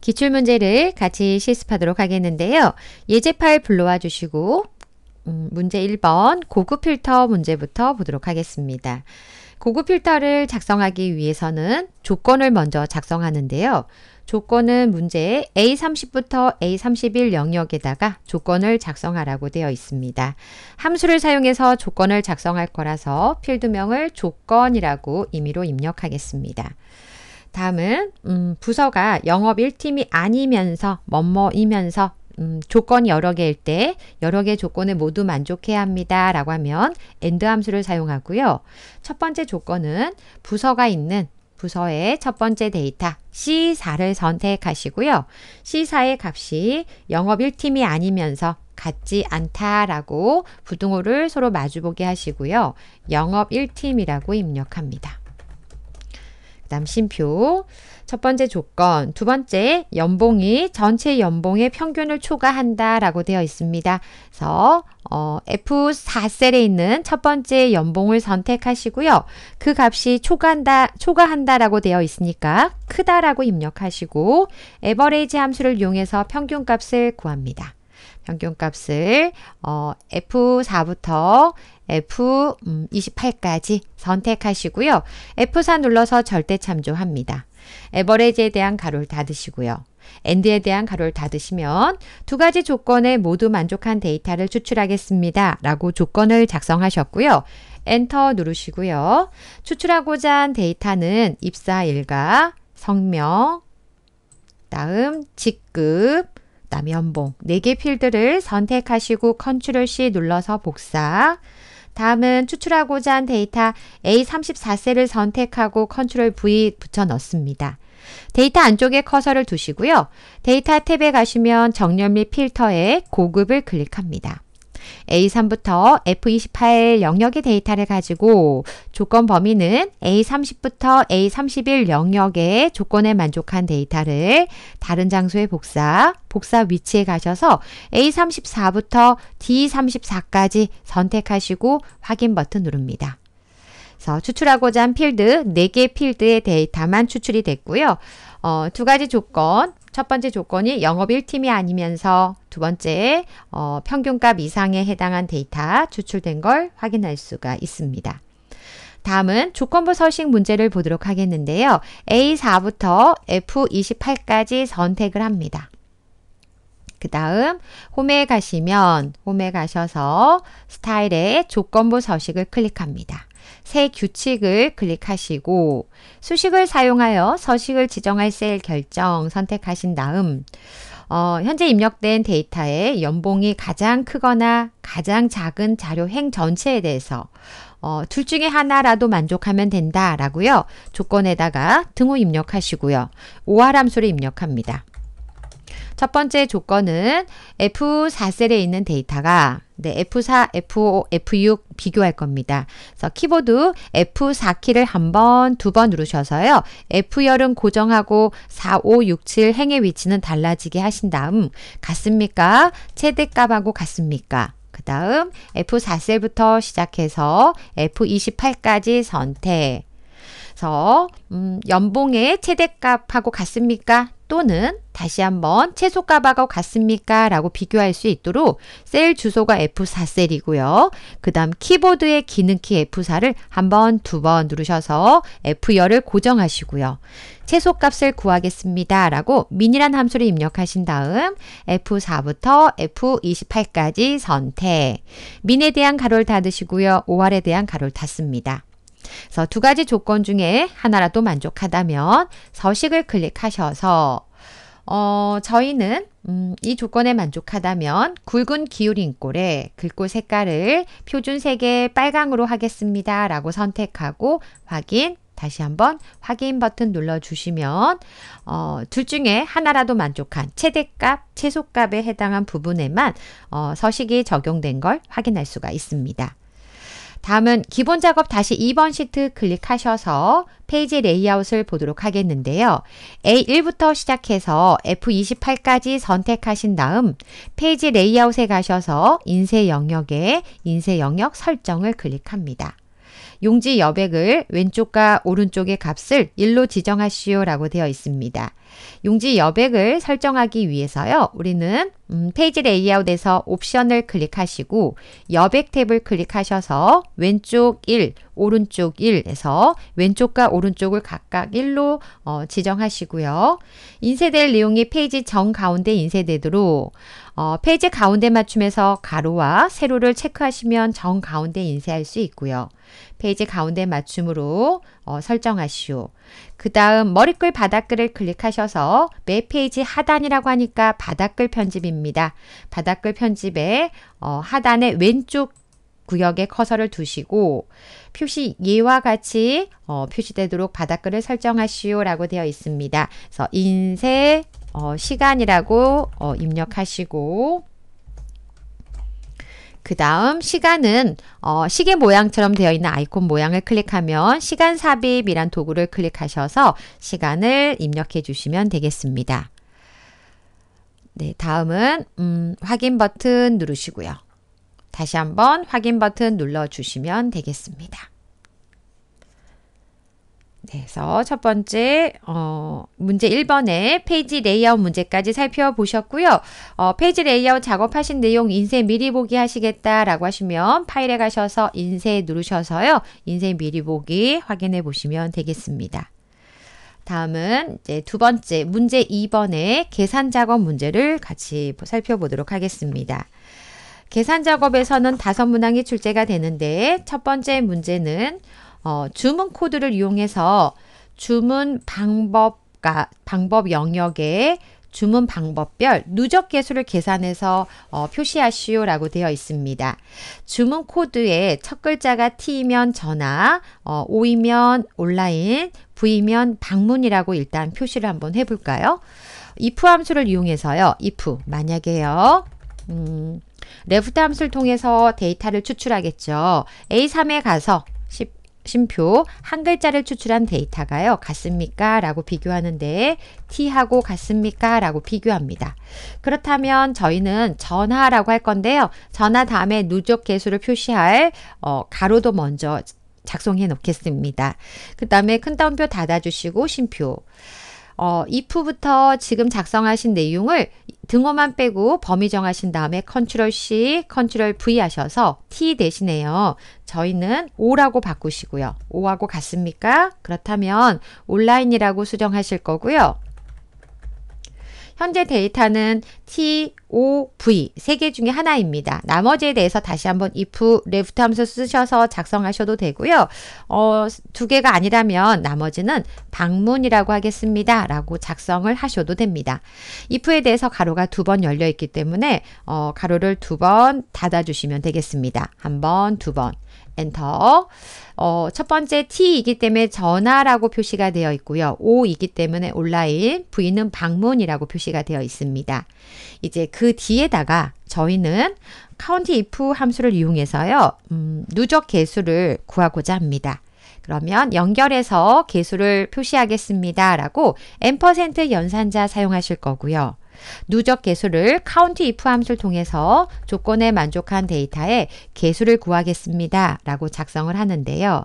기출문제를 같이 실습하도록 하겠는데요. 예제 파일 불러와 주시고 음, 문제 1번 고급 필터 문제부터 보도록 하겠습니다. 고급 필터를 작성하기 위해서는 조건을 먼저 작성하는데요. 조건은 문제 A30부터 A31 영역에다가 조건을 작성하라고 되어 있습니다. 함수를 사용해서 조건을 작성할 거라서 필드명을 조건이라고 임의로 입력하겠습니다. 다음은 음, 부서가 영업 1팀이 아니면서 뭐뭐이면서 음, 조건이 여러 개일 때 여러 개의 조건을 모두 만족해야 합니다. 라고 하면 and 함수를 사용하고요. 첫 번째 조건은 부서가 있는 부서의 첫 번째 데이터 C4를 선택하시고요. C4의 값이 영업 1팀이 아니면서 같지 않다라고 부등호를 서로 마주보게 하시고요. 영업 1팀이라고 입력합니다. 그다 심표. 첫 번째 조건, 두 번째 연봉이 전체 연봉의 평균을 초과한다라고 되어 있습니다. 그래서 어, F4셀에 있는 첫 번째 연봉을 선택하시고요. 그 값이 초과한다, 초과한다라고 되어 있으니까 크다라고 입력하시고 에버레이지 함수를 이용해서 평균값을 구합니다. 평균값을 어, F4부터 F28까지 음, 선택하시고요. F4 눌러서 절대 참조합니다. 에버레지에 대한 가로를 닫으시고요. 엔드에 대한 가로를 닫으시면 두 가지 조건에 모두 만족한 데이터를 추출하겠습니다. 라고 조건을 작성하셨고요. 엔터 누르시고요. 추출하고자 한 데이터는 입사일과 성명, 다음 직급, 다음 연봉 4개 필드를 선택하시고 컨트롤 C 눌러서 복사 다음은 추출하고자 한 데이터 A34셀을 선택하고 컨트롤 V 붙여 넣습니다. 데이터 안쪽에 커서를 두시고요. 데이터 탭에 가시면 정렬 및 필터에 고급을 클릭합니다. A3부터 F28 영역의 데이터를 가지고 조건 범위는 A30부터 A31 영역의 조건에 만족한 데이터를 다른 장소에 복사, 복사 위치에 가셔서 A34부터 D34까지 선택하시고 확인 버튼 누릅니다. 그래서 추출하고자 한 필드, 4개 필드의 데이터만 추출이 됐고요. 어, 두 가지 조건, 첫 번째 조건이 영업 1팀이 아니면서 두 번째 어, 평균값 이상에 해당한 데이터 추출된 걸 확인할 수가 있습니다. 다음은 조건부 서식 문제를 보도록 하겠는데요. A4부터 F28까지 선택을 합니다. 그 다음 홈에 가시면 홈에 가셔서 스타일의 조건부 서식을 클릭합니다. 새 규칙을 클릭하시고 수식을 사용하여 서식을 지정할 셀 결정 선택하신 다음 어, 현재 입력된 데이터의 연봉이 가장 크거나 가장 작은 자료 행 전체에 대해서 어, 둘 중에 하나라도 만족하면 된다라고요. 조건에다가 등호 입력하시고요. 오할 함수를 입력합니다. 첫 번째 조건은 F4셀에 있는 데이터가 네, F4, F5, F6 비교할 겁니다. 그래서 키보드 F4 키를 한 번, 두 번 누르셔서요. F열은 고정하고 4, 5, 6, 7 행의 위치는 달라지게 하신 다음 같습니까? 최대값하고 같습니까? 그 다음 F4셀부터 시작해서 F28까지 선택. 그래서 음, 연봉의 최대값하고 같습니까? 또는 다시 한번 채소 값하고 같습니까? 라고 비교할 수 있도록 셀 주소가 F4셀이고요. 그 다음 키보드의 기능키 F4를 한 번, 두 번 누르셔서 f 열을 고정하시고요. 채소값을 구하겠습니다. 라고 민이란 함수를 입력하신 다음 F4부터 F28까지 선택. 민에 대한 가로를 닫으시고요. OR에 대한 가로를 닫습니다. 그래서 두 가지 조건 중에 하나라도 만족하다면 서식을 클릭하셔서 어, 저희는 음, 이 조건에 만족하다면 굵은 기울인 꼴에 글꼴 색깔을 표준색의 빨강으로 하겠습니다. 라고 선택하고 확인 다시 한번 확인 버튼 눌러주시면 어, 둘 중에 하나라도 만족한 최대값, 최소값에 해당한 부분에만 어, 서식이 적용된 걸 확인할 수가 있습니다. 다음은 기본 작업 다시 2번 시트 클릭하셔서 페이지 레이아웃을 보도록 하겠는데요. A1부터 시작해서 F28까지 선택하신 다음 페이지 레이아웃에 가셔서 인쇄 영역에 인쇄 영역 설정을 클릭합니다. 용지 여백을 왼쪽과 오른쪽의 값을 1로 지정하시오 라고 되어 있습니다. 용지 여백을 설정하기 위해서요. 우리는 음, 페이지 레이아웃에서 옵션을 클릭하시고 여백 탭을 클릭하셔서 왼쪽 1, 오른쪽 1에서 왼쪽과 오른쪽을 각각 1로 어, 지정하시고요. 인쇄될 내용이 페이지 정 가운데 인쇄되도록 어, 페이지 가운데 맞춤에서 가로와 세로를 체크하시면 정 가운데 인쇄할 수 있고요. 페이지 가운데 맞춤으로 어, 설정하시오. 그 다음 머리글 바닥글을 클릭하셔서 매 페이지 하단이라고 하니까 바닥글 편집입니다. 바닥글 편집에 어, 하단의 왼쪽 구역에 커서를 두시고 표시 예와 같이 어, 표시되도록 바닥글을 설정하시오 라고 되어 있습니다. 그래서 인쇄, 어, 시간이라고 어, 입력하시고 그 다음 시간은 어, 시계 모양처럼 되어 있는 아이콘 모양을 클릭하면 시간 삽입이란 도구를 클릭하셔서 시간을 입력해 주시면 되겠습니다. 네, 다음은 음, 확인 버튼 누르시고요. 다시 한번 확인 버튼 눌러주시면 되겠습니다. 그래서 첫 번째 어, 문제 1번에 페이지 레이아웃 문제까지 살펴보셨고요. 어, 페이지 레이아웃 작업하신 내용 인쇄 미리 보기 하시겠다라고 하시면 파일에 가셔서 인쇄 누르셔서요. 인쇄 미리 보기 확인해 보시면 되겠습니다. 다음은 이제 두 번째 문제 2번에 계산 작업 문제를 같이 살펴보도록 하겠습니다. 계산 작업에서는 다섯 문항이 출제가 되는데 첫 번째 문제는 어, 주문 코드를 이용해서 주문 방법과 방법 영역에 주문 방법별 누적 개수를 계산해서 어, 표시하시오라고 되어 있습니다. 주문 코드의 첫 글자가 T이면 전화, 어, O이면 온라인, V이면 방문이라고 일단 표시를 한번 해볼까요? if 함수를 이용해서요. if 만약에요. 음, left 함수를 통해서 데이터를 추출하겠죠. A3에 가서 심표한 글자를 추출한 데이터가요. 같습니까? 라고 비교하는데 T하고 같습니까? 라고 비교합니다. 그렇다면 저희는 전화라고 할 건데요. 전화 다음에 누적 개수를 표시할 어, 가로도 먼저 작성해 놓겠습니다. 그 다음에 큰 따옴표 닫아주시고 쉼표 어, if부터 지금 작성하신 내용을 등호만 빼고 범위 정하신 다음에 컨트롤 C, 컨트롤 V 하셔서 T 대신에요. 저희는 O라고 바꾸시고요. O하고 같습니까? 그렇다면 온라인이라고 수정하실 거고요. 현재 데이터는 TOV 세 개 중에 하나입니다. 나머지에 대해서 다시 한번 if left 함수 쓰셔서 작성하셔도 되고요. 어, 두 개가 아니라면 나머지는 방문이라고 하겠습니다. 라고 작성을 하셔도 됩니다. if에 대해서 가로가 두 번 열려 있기 때문에 어, 가로를 두 번 닫아주시면 되겠습니다. 한 번, 두 번. 엔터. 어, 첫 번째 T이기 때문에 전화라고 표시가 되어 있고요. O이기 때문에 온라인, V는 방문이라고 표시가 되어 있습니다. 이제 그 뒤에다가 저희는 c o u n t if 함수를 이용해서요. 음, 누적 개수를 구하고자 합니다. 그러면 연결해서 개수를 표시하겠습니다. 라고 n% 연산자 사용하실 거고요. 누적 개수를 count if 함수를 통해서 조건에 만족한 데이터의 개수를 구하겠습니다. 라고 작성을 하는데요.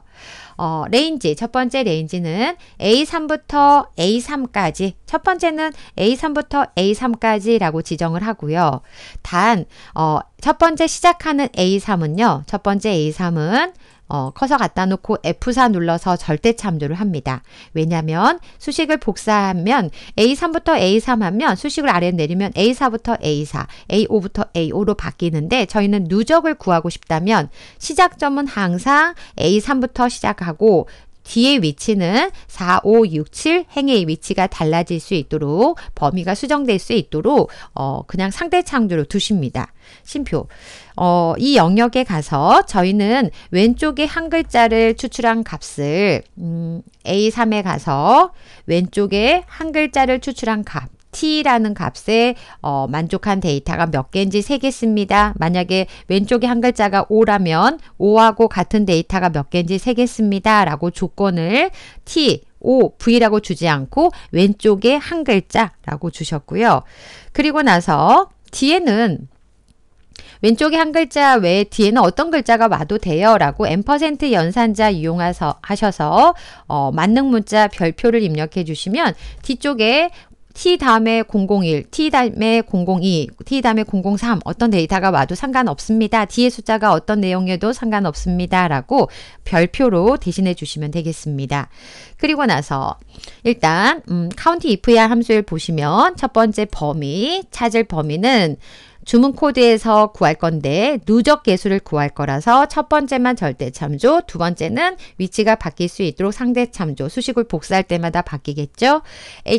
어, 레인지, 첫 번째 레인지는 A3부터 A3까지, 첫 번째는 A3부터 A3까지라고 지정을 하고요. 단, 어, 첫 번째 시작하는 A3은요, 첫 번째 A3은 어, 커서 갖다 놓고 F4 눌러서 절대 참조를 합니다. 왜냐하면 수식을 복사하면 A3부터 A3 하면 수식을 아래 내리면 A4부터 A4, A5부터 A5로 바뀌는데 저희는 누적을 구하고 싶다면 시작점은 항상 A3부터 시작하고 뒤에 위치는 4, 5, 6, 7 행의 위치가 달라질 수 있도록 범위가 수정될 수 있도록 어, 그냥 상대 창조로 두십니다. 심표. 어, 이 영역에 가서 저희는 왼쪽에 한 글자를 추출한 값을 음, A3에 가서 왼쪽에 한 글자를 추출한 값 t라는 값에 어, 만족한 데이터가 몇 개인지 세겠습니다. 만약에 왼쪽에 한 글자가 5라면 5하고 같은 데이터가 몇 개인지 세겠습니다. 라고 조건을 t, O, V라고 주지 않고 왼쪽에 한 글자라고 주셨고요. 그리고 나서 뒤에는 왼쪽에 한 글자 외에 뒤에는 어떤 글자가 와도 돼요 라고 n% 연산자 이용하셔서 어, 만능 문자 별표를 입력해 주시면 뒤쪽에 T 다음에 001, T 다음에 002, T 다음에 003 어떤 데이터가 와도 상관없습니다. 뒤에 숫자가 어떤 내용에도 상관없습니다. 라고 별표로 대신해 주시면 되겠습니다. 그리고 나서 일단 음, count if 야 함수를 보시면 첫 번째 범위, 찾을 범위는 주문 코드에서 구할 건데 누적 개수를 구할 거라서 첫 번째만 절대 참조, 두 번째는 위치가 바뀔 수 있도록 상대 참조, 수식을 복사할 때마다 바뀌겠죠.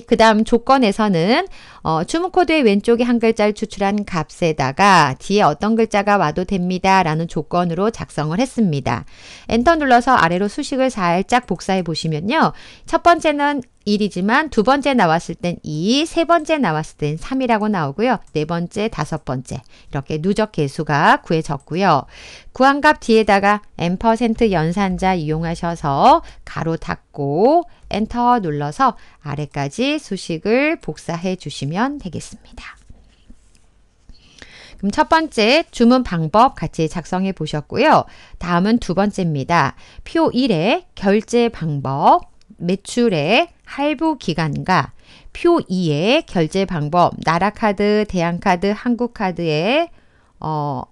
그 다음 조건에서는 어, 추문코드의 왼쪽에 한 글자를 추출한 값에다가 뒤에 어떤 글자가 와도 됩니다. 라는 조건으로 작성을 했습니다. 엔터 눌러서 아래로 수식을 살짝 복사해 보시면요. 첫 번째는 1이지만 두 번째 나왔을 땐 2, 세 번째 나왔을 땐 3이라고 나오고요. 네 번째, 다섯 번째 이렇게 누적 개수가 구해졌고요. 구한값 뒤에다가 n% 연산자 이용하셔서 가로 닫고 엔터 눌러서 아래까지 수식을 복사해 주시면 되겠습니다. 그럼 첫 번째 주문 방법 같이 작성해 보셨고요. 다음은 두 번째입니다. 표 1의 결제 방법, 매출의 할부 기간과 표 2의 결제 방법, 나라카드, 대한카드, 한국카드의 어,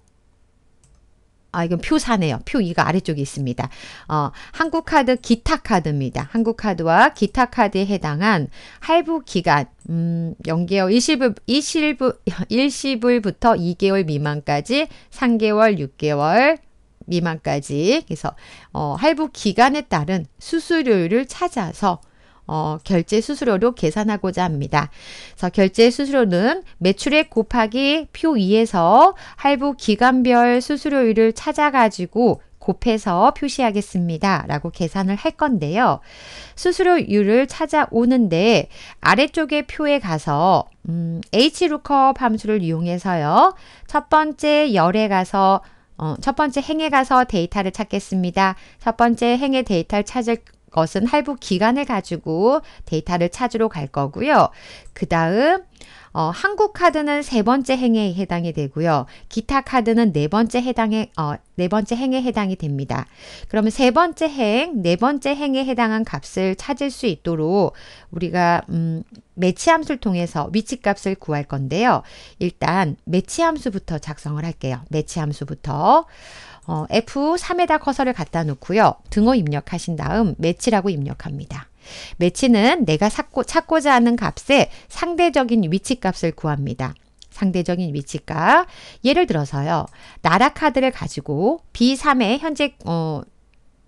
아, 이건 표사네요표 2가 아래쪽에 있습니다. 어, 한국카드 기타카드입니다. 한국카드와 기타카드에 해당한 할부 기간, 음, 0계월 1시불, 1시불, 1시불부터 2개월 미만까지 3개월, 6개월, 미만까지 그래서 어, 할부 기간에 따른 수수료율을 찾아서 어, 결제 수수료로 계산하고자 합니다. 그래서 결제 수수료는 매출액 곱하기 표 2에서 할부 기간별 수수료율을 찾아가지고 곱해서 표시하겠습니다. 라고 계산을 할 건데요. 수수료율을 찾아오는데 아래쪽에 표에 가서 음, hlookup 함수를 이용해서요. 첫 번째 열에 가서 어, 첫 번째 행에 가서 데이터를 찾겠습니다. 첫 번째 행의 데이터를 찾을 것은 할부 기간을 가지고 데이터를 찾으러 갈 거고요. 그 다음 어, 한국 카드는 세 번째 행에 해당이 되고요. 기타 카드는 네 번째 해당에 어, 네 번째 행에 해당이 됩니다. 그러면 세 번째 행, 네 번째 행에 해당한 값을 찾을 수 있도록 우리가 음, 매치함수를 통해서 위치값을 구할 건데요. 일단 매치함수부터 작성을 할게요. 매치함수부터 어, F3에다 커서를 갖다 놓고요. 등호 입력하신 다음 매치라고 입력합니다. 매치는 내가 찾고, 찾고자 하는 값에 상대적인 위치값을 구합니다. 상대적인 위치값 예를 들어서요. 나라 카드를 가지고 B3의 현재 어,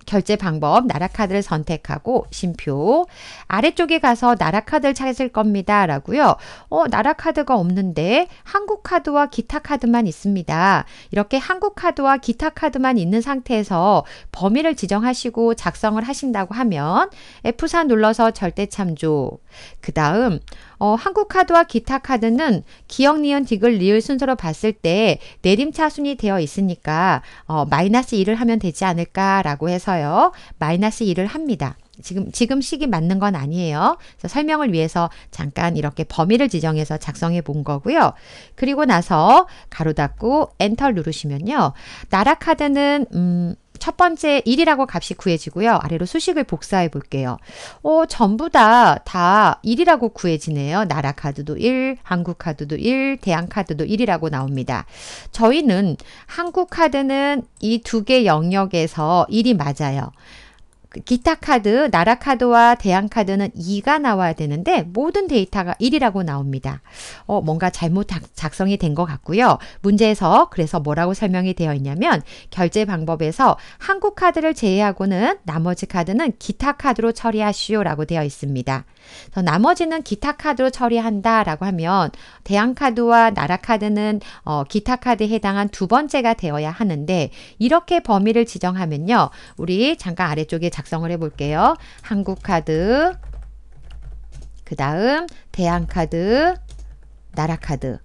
결제 방법 나라카드를 선택하고 심표 아래쪽에 가서 나라카드를 찾을 겁니다 라고요 어 나라카드가 없는데 한국카드와 기타카드만 있습니다 이렇게 한국카드와 기타카드만 있는 상태에서 범위를 지정하시고 작성을 하신다고 하면 F4 눌러서 절대 참조 그 다음 어, 한국 카드와 기타 카드는 기역, 니은, 디귿, 리을 순서로 봤을 때 내림차순이 되어 있으니까 어, 마이너스 1을 하면 되지 않을까라고 해서요. 마이너스 1을 합니다. 지금 지금 식이 맞는 건 아니에요. 그래서 설명을 위해서 잠깐 이렇게 범위를 지정해서 작성해 본 거고요. 그리고 나서 가로 닫고 엔터 누르시면요. 나라 카드는 음첫 번째 1이라고 값이 구해지고요. 아래로 수식을 복사해 볼게요. 어, 전부 다다 다 1이라고 구해지네요. 나라 카드도 1, 한국 카드도 1, 대한 카드도 1이라고 나옵니다. 저희는 한국 카드는 이 두 개 영역에서 1이 맞아요. 기타 카드, 나라 카드와 대항 카드는 2가 나와야 되는데 모든 데이터가 1이라고 나옵니다. 어, 뭔가 잘못 작성이 된 것 같고요. 문제에서 그래서 뭐라고 설명이 되어 있냐면 결제 방법에서 한국 카드를 제외하고는 나머지 카드는 기타 카드로 처리하시오라고 되어 있습니다. 나머지는 기타 카드로 처리한다라고 하면 대양 카드와 나라 카드는 어, 기타 카드에 해당한 두 번째가 되어야 하는데 이렇게 범위를 지정하면요. 우리 잠깐 아래쪽에 작성을 해볼게요. 한국 카드, 그 다음 대양 카드, 나라 카드.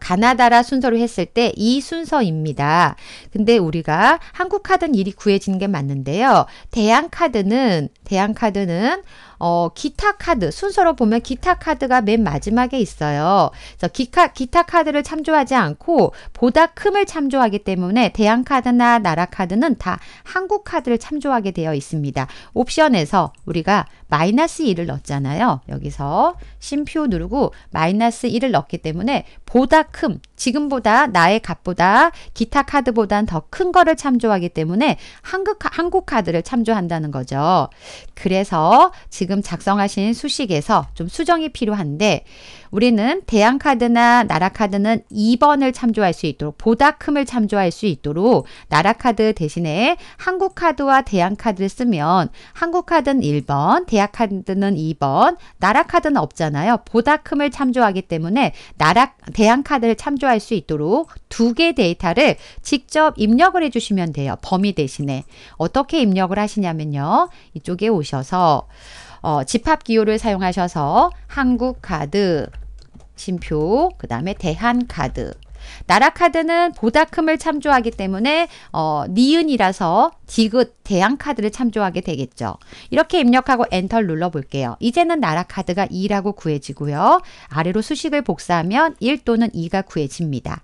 가나다라 순서로 했을 때 이 순서입니다. 근데 우리가 한국 카드는 일이 구해진 게 맞는데요. 대양 카드는 대양카드는 어, 기타 카드 순서로 보면 기타 카드가 맨 마지막에 있어요. 그래서 기카, 기타 카드를 참조하지 않고 보다 큼을 참조하기 때문에 대양 카드나 나라 카드는 다 한국 카드를 참조하게 되어 있습니다. 옵션에서 우리가 마이너스 1을 넣었잖아요. 여기서 심표 누르고 마이너스 1을 넣기 때문에 보다 큼, 지금보다 나의 값보다 기타 카드보단 더 큰 거를 참조하기 때문에 한국, 한국 카드를 참조한다는 거죠. 그래서 지금 작성하신 수식에서 좀 수정이 필요한데 우리는 대양카드나 나라카드는 2번을 참조할 수 있도록 보다큼을 참조할 수 있도록 나라카드 대신에 한국카드와 대양카드를 쓰면 한국카드는 1번, 대양카드는 2번, 나라카드는 없잖아요. 보다큼을 참조하기 때문에 나라 대양카드를 참조할 수 있도록 두 개 데이터를 직접 입력을 해주시면 돼요. 범위 대신에. 어떻게 입력을 하시냐면요. 이쪽에 오셔서 어, 집합기호를 사용하셔서 한국카드 심표, 그 다음에 대한카드. 나라카드는 보다큼을 참조하기 때문에 어, 니은이라서 디귿 대항카드를 참조하게 되겠죠. 이렇게 입력하고 엔터를 눌러볼게요. 이제는 나라카드가 2라고 구해지고요. 아래로 수식을 복사하면 1 또는 2가 구해집니다.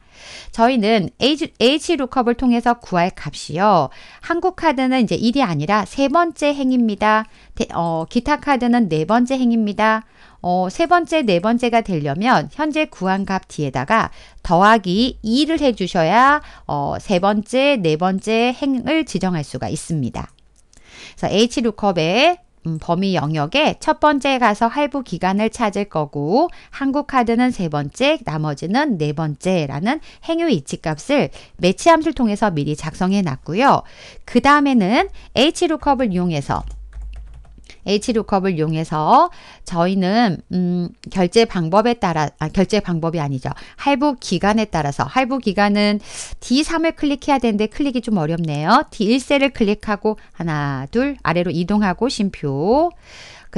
저희는 h l o o k u 을 통해서 구할 값이요. 한국카드는 이제 1이 아니라 세 번째 행입니다. 어, 기타카드는 네 번째 행입니다. 어, 세 번째, 네 번째가 되려면 현재 구한 값 뒤에다가 더하기 2를 해주셔야 어, 세 번째, 네 번째 행을 지정할 수가 있습니다. 그래서 h 루컵의 음, 범위 영역에 첫 번째 가서 할부 기간을 찾을 거고 한국 카드는 세 번째, 나머지는 네 번째라는 행위 이치값을 매치 함수를 통해서 미리 작성해 놨고요. 그 다음에는 h 루컵을 이용해서 H6컵을 이용해서 저희는 음, 결제 방법에 따라 아, 결제 방법이 아니죠. 할부 기간에 따라서 할부 기간은 D3을 클릭해야 되는데 클릭이 좀 어렵네요. d 1셀을 클릭하고 하나 둘 아래로 이동하고 심표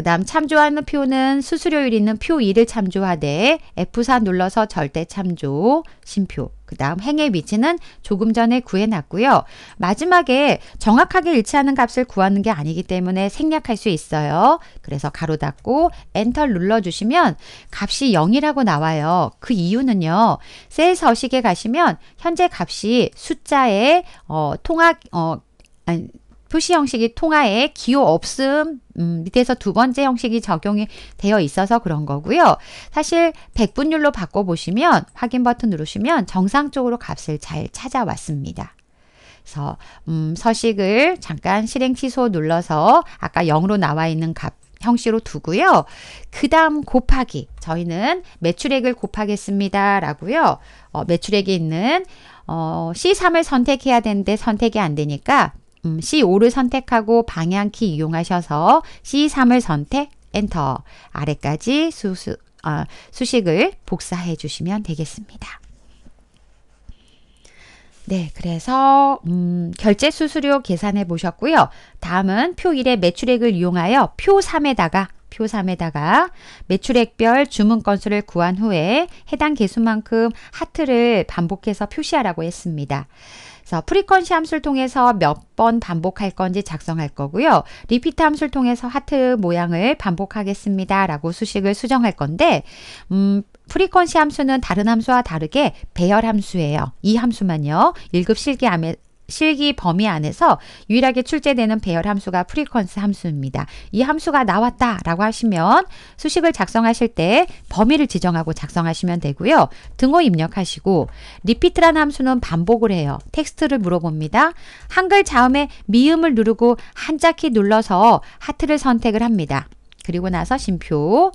그 다음 참조하는 표는 수수료율 있는 표 2를 참조하되 F4 눌러서 절대 참조, 심표, 그 다음 행의 위치는 조금 전에 구해놨고요. 마지막에 정확하게 일치하는 값을 구하는 게 아니기 때문에 생략할 수 있어요. 그래서 가로 닫고 엔터 눌러주시면 값이 0이라고 나와요. 그 이유는요. 셀 서식에 가시면 현재 값이 숫자에 어, 통합, 어, 아니, 표시 형식이 통화에 기호 없음 음, 밑에서 두 번째 형식이 적용이 되어 있어서 그런 거고요. 사실 1분율로 바꿔보시면 확인 버튼 누르시면 정상적으로 값을 잘 찾아왔습니다. 그래서 음, 서식을 잠깐 실행 취소 눌러서 아까 0으로 나와 있는 값 형식으로 두고요. 그 다음 곱하기 저희는 매출액을 곱하겠습니다. 라고요. 어, 매출액이 있는 어, C3을 선택해야 되는데 선택이 안 되니까 음, C5를 선택하고 방향키 이용하셔서 C3을 선택, 엔터. 아래까지 수, 수, 어, 수식을 복사해 주시면 되겠습니다. 네, 그래서 음, 결제 수수료 계산해 보셨고요. 다음은 표 1의 매출액을 이용하여 표 3에다가 표 3에다가 매출액별 주문 건수를 구한 후에 해당 개수만큼 하트를 반복해서 표시하라고 했습니다. 그래서 프리퀀시 함수를 통해서 몇 번 반복할 건지 작성할 거고요. 리피트 함수를 통해서 하트 모양을 반복하겠습니다. 라고 수식을 수정할 건데 음, 프리퀀시 함수는 다른 함수와 다르게 배열 함수예요. 이 함수만요. 1급 실기 실기 범위 안에서 유일하게 출제되는 배열 함수가 프리퀀스 함수입니다. 이 함수가 나왔다라고 하시면 수식을 작성하실 때 범위를 지정하고 작성하시면 되고요. 등호 입력하시고 리피트란 함수는 반복을 해요. 텍스트를 물어봅니다. 한글 자음에 미음을 누르고 한자키 눌러서 하트를 선택을 합니다. 그리고 나서 심표.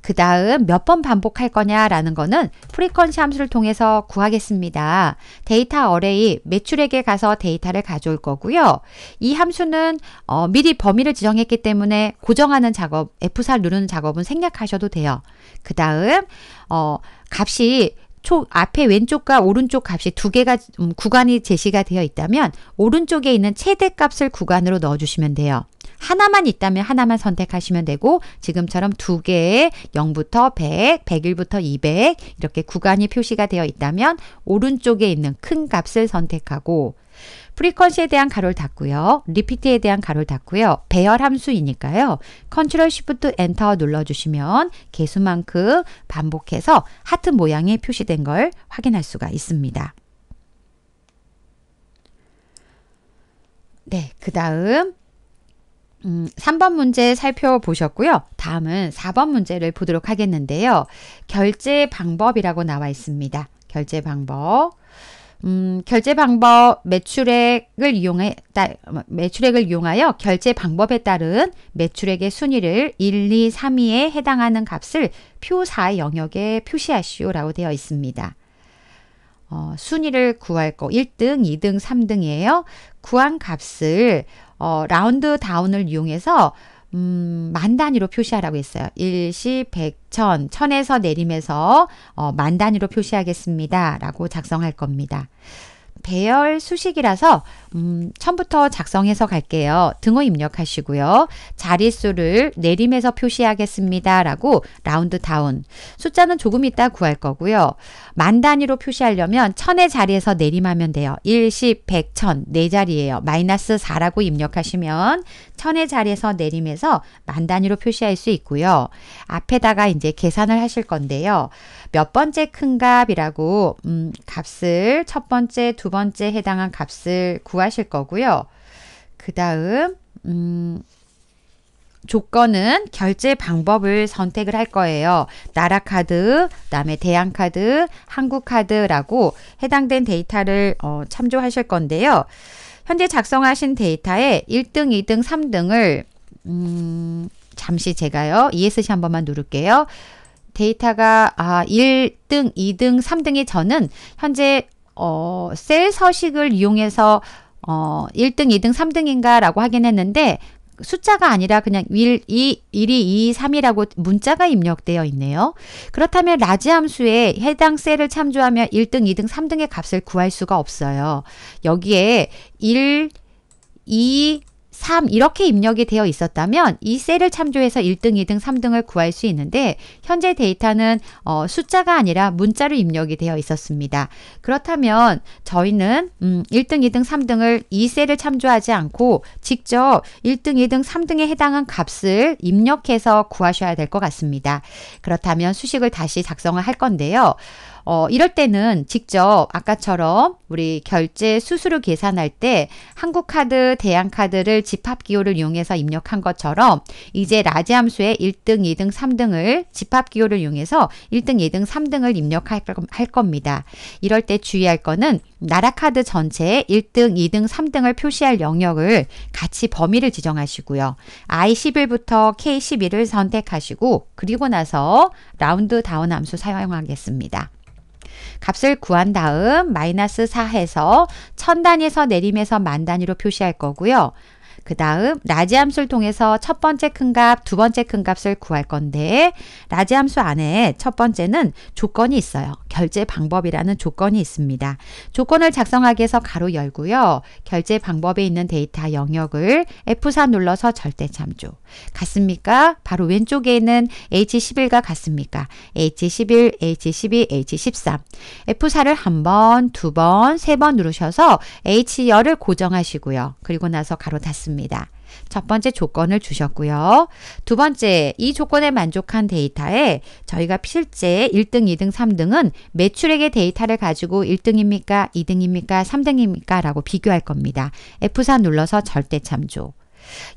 그 다음 몇 번 반복할 거냐라는 거는 프리퀀시 함수를 통해서 구하겠습니다. 데이터 어레이 매출액에 가서 데이터를 가져올 거고요. 이 함수는 어, 미리 범위를 지정했기 때문에 고정하는 작업, F4 누르는 작업은 생략하셔도 돼요. 그 다음 어, 값이 초, 앞에 왼쪽과 오른쪽 값이 두 개가 음, 구간이 제시가 되어 있다면 오른쪽에 있는 최대 값을 구간으로 넣어주시면 돼요. 하나만 있다면 하나만 선택하시면 되고 지금처럼 두 개의 0부터 100, 100일부터 200 이렇게 구간이 표시가 되어 있다면 오른쪽에 있는 큰 값을 선택하고 프리퀀시에 대한 가로를 닫고요. 리피트에 대한 가로를 닫고요. 배열 함수이니까요. 컨트롤 쉬프트 엔터 눌러주시면 개수만큼 반복해서 하트 모양이 표시된 걸 확인할 수가 있습니다. 네, 그 다음 음, 3번 문제 살펴보셨고요. 다음은 4번 문제를 보도록 하겠는데요. 결제 방법이라고 나와 있습니다. 결제 방법. 음, 결제 방법 매출액을 이용해 따, 어, 매출액을 이용하여 결제 방법에 따른 매출액의 순위를 1, 2, 3위에 해당하는 값을 표 사 영역에 표시하시오라고 되어 있습니다. 어, 순위를 구할 거 1등, 2등, 3등이에요. 구한 값을 어, 라운드 다운을 이용해서 음, 만 단위로 표시하라고 했어요. 일시, 백, 천, 천에서 내림에서 어, 만 단위로 표시하겠습니다. 라고 작성할 겁니다. 배열 수식이라서 음, 처음부터 작성해서 갈게요. 등호 입력하시고요. 자릿수를 내림에서 표시하겠습니다. 라고 라운드 다운. 숫자는 조금 이따 구할 거고요. 만 단위로 표시하려면 천의 자리에서 내림하면 돼요. 1, 10, 100, 1000. 네 자리예요. 마이너스 4라고 입력하시면 천의 자리에서 내림해서 만 단위로 표시할 수 있고요. 앞에다가 이제 계산을 하실 건데요. 몇 번째 큰 값이라고 음, 값을 첫 번째, 두 번째 해당한 값을 구하실 거고요. 그 다음 음, 조건은 결제 방법을 선택을 할 거예요. 나라 카드, 그다음에 대양 카드, 한국 카드라고 해당된 데이터를 어, 참조하실 건데요. 현재 작성하신 데이터에 1등, 2등, 3등을 음, 잠시 제가요. ESC 한 번만 누를게요. 데이터가 아, 1등, 2등, 3등의 저는 현재 어, 셀 서식을 이용해서 어, 1등, 2등, 3등인가 라고 하긴 했는데 숫자가 아니라 그냥 1, 2, 1이 2, 3이라고 문자가 입력되어 있네요. 그렇다면 라지 함수에 해당 셀을 참조하면 1등, 2등, 3등의 값을 구할 수가 없어요. 여기에 1, 2, 3 이렇게 입력이 되어 있었다면 이 셀을 참조해서 1등, 2등, 3등을 구할 수 있는데 현재 데이터는 어, 숫자가 아니라 문자로 입력이 되어 있었습니다. 그렇다면 저희는 음, 1등, 2등, 3등을 이 셀을 참조하지 않고 직접 1등, 2등, 3등에 해당한 값을 입력해서 구하셔야 될 것 같습니다. 그렇다면 수식을 다시 작성을 할 건데요. 어, 이럴 때는 직접 아까처럼 우리 결제 수수료 계산할 때 한국카드, 대양카드를 집합기호를 이용해서 입력한 것처럼 이제 라지 함수에 1등, 2등, 3등을 집합기호를 이용해서 1등, 2등, 3등을 입력할 할 겁니다. 이럴 때 주의할 거는 나라카드 전체에 1등, 2등, 3등을 표시할 영역을 같이 범위를 지정하시고요. I11부터 K11을 선택하시고 그리고 나서 라운드 다운 함수 사용하겠습니다. 값을 구한 다음 마이너스 4에서천 단위에서 내림에서 만 단위로 표시할 거고요. 그 다음 라지 함수를 통해서 첫 번째 큰 값, 두 번째 큰 값을 구할 건데 라지 함수 안에 첫 번째는 조건이 있어요. 결제 방법이라는 조건이 있습니다. 조건을 작성하기 위해서 가로 열고요. 결제 방법에 있는 데이터 영역을 F4 눌러서 절대 참조. 같습니까? 바로 왼쪽에 있는 H11과 같습니까? H11, H12, H13. F4를 한 번, 두 번, 세 번 누르셔서 H열을 고정하시고요. 그리고 나서 가로 닫습니다. 있습니다. 첫 번째 조건을 주셨고요. 두 번째, 이 조건에 만족한 데이터에 저희가 실제 1등, 2등, 3등은 매출액의 데이터를 가지고 1등입니까? 2등입니까? 3등입니까? 라고 비교할 겁니다. F4 눌러서 절대 참조.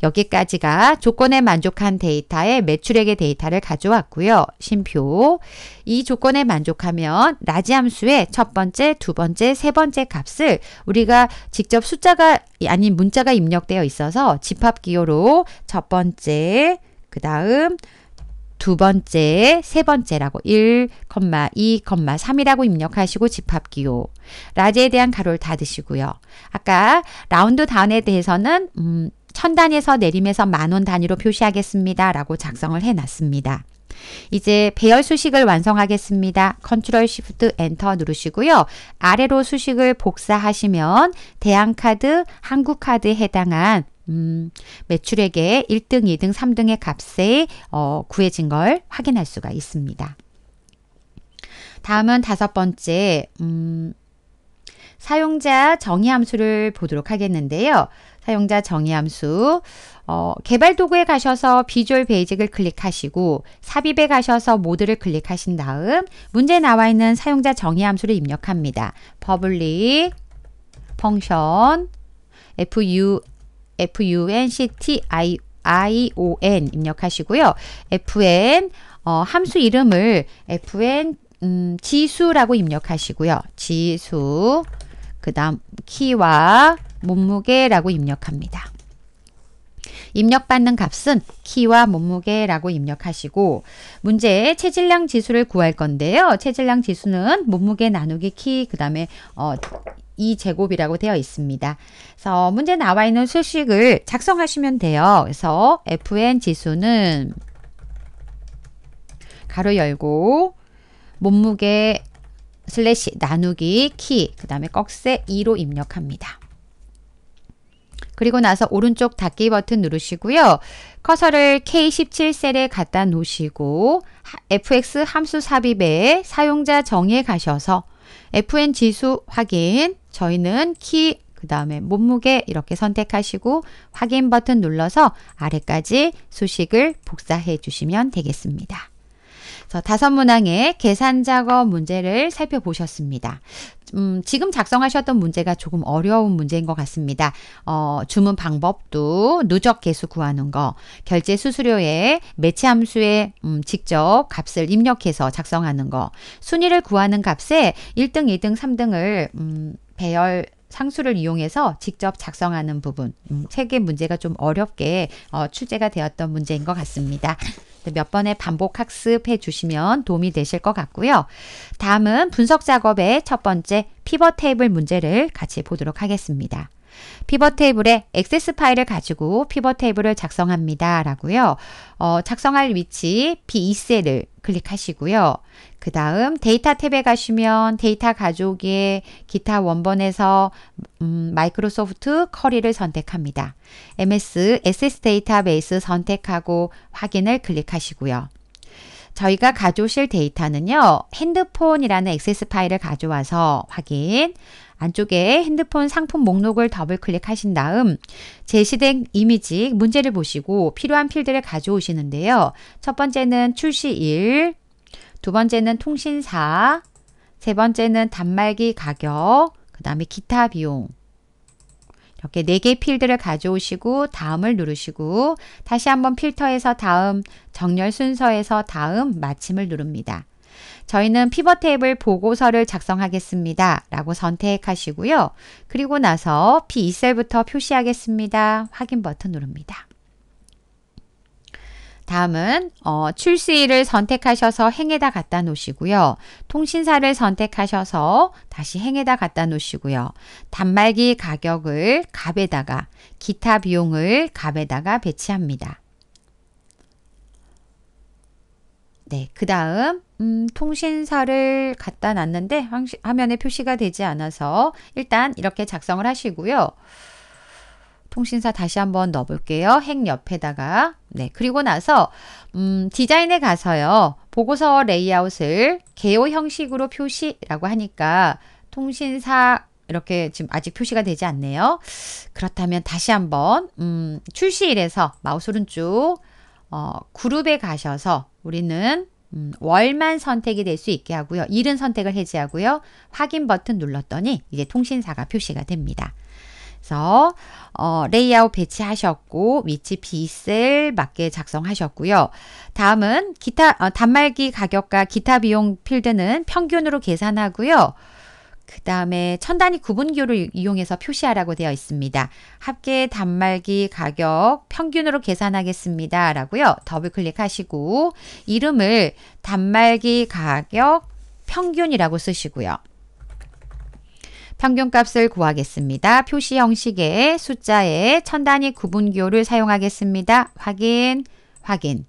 여기까지가 조건에 만족한 데이터의 매출액의 데이터를 가져왔고요. 심표. 이 조건에 만족하면 라지 함수의 첫 번째, 두 번째, 세 번째 값을 우리가 직접 숫자가 아닌 문자가 입력되어 있어서 집합 기호로 첫 번째, 그 다음 두 번째, 세 번째라고 1, 2, 3이라고 입력하시고 집합 기호. 라지에 대한 가로를 닫으시고요. 아까 라운드 다운에 대해서는 음, 천 단에서 내림에서 만원 단위로 표시하겠습니다. 라고 작성을 해놨습니다. 이제 배열 수식을 완성하겠습니다. 컨트롤 시프트 엔터 누르시고요. 아래로 수식을 복사하시면 대한카드 한국카드에 해당한 음, 매출액의 1등, 2등, 3등의 값에 어, 구해진 걸 확인할 수가 있습니다. 다음은 다섯 번째, 음, 사용자 정의 함수를 보도록 하겠는데요. 사용자 정의 함수 어, 개발 도구에 가셔서 비주얼 베이직을 클릭하시고 삽입에 가셔서 모드를 클릭하신 다음 문제 나와 있는 사용자 정의 함수를 입력합니다. p u b l i f u fu n c t ion 입력하시고요. fn 어, 함수 이름을 fn 음, 지수라고 입력하시고요. 지수 그 다음 키와 몸무게라고 입력합니다. 입력받는 값은 키와 몸무게라고 입력하시고 문제 체질량 지수를 구할 건데요. 체질량 지수는 몸무게 나누기 키, 그 다음에 어, 이 제곱이라고 되어 있습니다. 그래서 문제 나와 있는 수식을 작성하시면 돼요. 그래서 FN 지수는 가로 열고 몸무게 슬래시 나누기 키 그 다음에 꺽쇠 2로 입력합니다. 그리고 나서 오른쪽 닫기 버튼 누르시고요. 커서를 K17셀에 갖다 놓으시고 FX 함수 삽입에 사용자 정에 가셔서 FN 지수 확인 저희는 키 그 다음에 몸무게 이렇게 선택하시고 확인 버튼 눌러서 아래까지 수식을 복사해 주시면 되겠습니다. 다섯 문항의 계산 작업 문제를 살펴보셨습니다. 음, 지금 작성하셨던 문제가 조금 어려운 문제인 것 같습니다. 어, 주문 방법도 누적 개수 구하는 거, 결제 수수료에 매치 함수에 음, 직접 값을 입력해서 작성하는 거, 순위를 구하는 값에 1등, 2등, 3등을 음, 배열 상수를 이용해서 직접 작성하는 부분 음, 세개 문제가 좀 어렵게 어, 출제가 되었던 문제인 것 같습니다. 네, 몇 번의 반복 학습해 주시면 도움이 되실 것 같고요. 다음은 분석 작업의 첫 번째 피벗 테이블 문제를 같이 보도록 하겠습니다. 피벗 테이블에 액세스 파일을 가지고 피벗 테이블을 작성합니다. 라고요. 어, 작성할 위치 B2셀을 클릭하시고요. 그 다음 데이터 탭에 가시면 데이터 가족의 기타 원본에서 음, 마이크로소프트 커리를 선택합니다. MS SS 데이터베이스 선택하고 확인을 클릭하시고요. 저희가 가져오실 데이터는요. 핸드폰이라는 액세스 파일을 가져와서 확인, 안쪽에 핸드폰 상품 목록을 더블 클릭하신 다음 제시된 이미지 문제를 보시고 필요한 필드를 가져오시는데요. 첫 번째는 출시일, 두 번째는 통신사, 세 번째는 단말기 가격, 그 다음에 기타 비용, 이렇게 네개의 필드를 가져오시고 다음을 누르시고 다시 한번 필터에서 다음, 정렬 순서에서 다음, 마침을 누릅니다. 저희는 피벗 테이블 보고서를 작성하겠습니다. 라고 선택하시고요. 그리고 나서 P2셀부터 표시하겠습니다. 확인 버튼 누릅니다. 다음은 어, 출시일을 선택하셔서 행에다 갖다 놓으시고요. 통신사를 선택하셔서 다시 행에다 갖다 놓으시고요. 단말기 가격을 값에다가 기타 비용을 값에다가 배치합니다. 네, 그 다음 음, 통신사를 갖다 놨는데 화면에 표시가 되지 않아서 일단 이렇게 작성을 하시고요. 통신사 다시 한번 넣어볼게요. 핵 옆에다가 네 그리고 나서 음, 디자인에 가서요. 보고서 레이아웃을 개요 형식으로 표시라고 하니까 통신사 이렇게 지금 아직 표시가 되지 않네요. 그렇다면 다시 한번 음, 출시일에서 마우스 오른쪽 어, 그룹에 가셔서 우리는 음, 월만 선택이 될 수 있게 하고요. 일은 선택을 해제하고요. 확인 버튼 눌렀더니 이제 통신사가 표시가 됩니다. 그래서 어, 레이아웃 배치하셨고 위치 빗을 맞게 작성하셨고요. 다음은 기타 어, 단말기 가격과 기타 비용 필드는 평균으로 계산하고요. 그 다음에 천단위 구분기호를 이용해서 표시하라고 되어 있습니다. 합계 단말기 가격 평균으로 계산하겠습니다. 라고요. 더블 클릭하시고 이름을 단말기 가격 평균이라고 쓰시고요. 평균값을 구하겠습니다. 표시 형식의 숫자에 천단위 구분기호를 사용하겠습니다. 확인, 확인.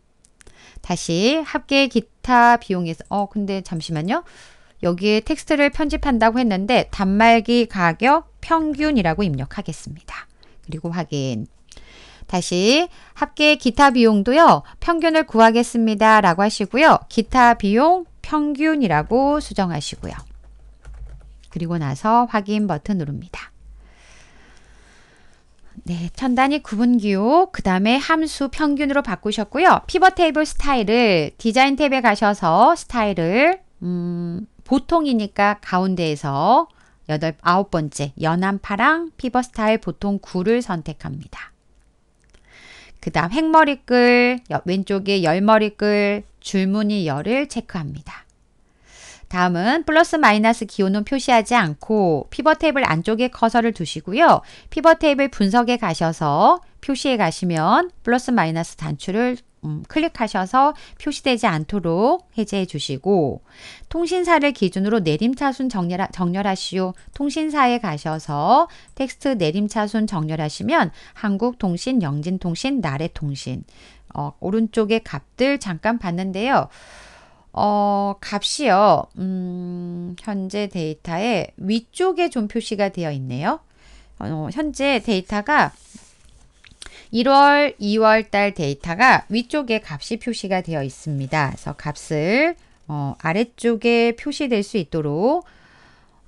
다시 합계 기타 비용에서 어 근데 잠시만요. 여기에 텍스트를 편집한다고 했는데 단말기 가격 평균이라고 입력하겠습니다. 그리고 확인. 다시 합계 기타 비용도요. 평균을 구하겠습니다. 라고 하시고요. 기타 비용 평균이라고 수정하시고요. 그리고 나서 확인 버튼 누릅니다. 네, 천 단위 구분 기호, 그 다음에 함수 평균으로 바꾸셨고요. 피벗 테이블 스타일을 디자인 탭에 가셔서 스타일을 음, 보통이니까 가운데에서 여덟 아홉 번째 연한 파랑 피벗 스타일 보통 9를 선택합니다. 그 다음 횡머리끌 왼쪽에 열머리끌 줄무늬 열을 체크합니다. 다음은 플러스 마이너스 기호는 표시하지 않고 피버 테이블 안쪽에 커서를 두시고요. 피버 테이블 분석에 가셔서 표시에 가시면 플러스 마이너스 단추를 음, 클릭하셔서 표시되지 않도록 해제해 주시고 통신사를 기준으로 내림차순 정렬하, 정렬하시오 통신사에 가셔서 텍스트 내림차순 정렬하시면 한국통신, 영진통신, 나래통신 어, 오른쪽에 값들 잠깐 봤는데요. 어, 값이요. 음, 현재 데이터에 위쪽에 좀 표시가 되어 있네요. 어, 현재 데이터가 1월, 2월 달 데이터가 위쪽에 값이 표시가 되어 있습니다. 그래서 값을 어, 아래쪽에 표시될 수 있도록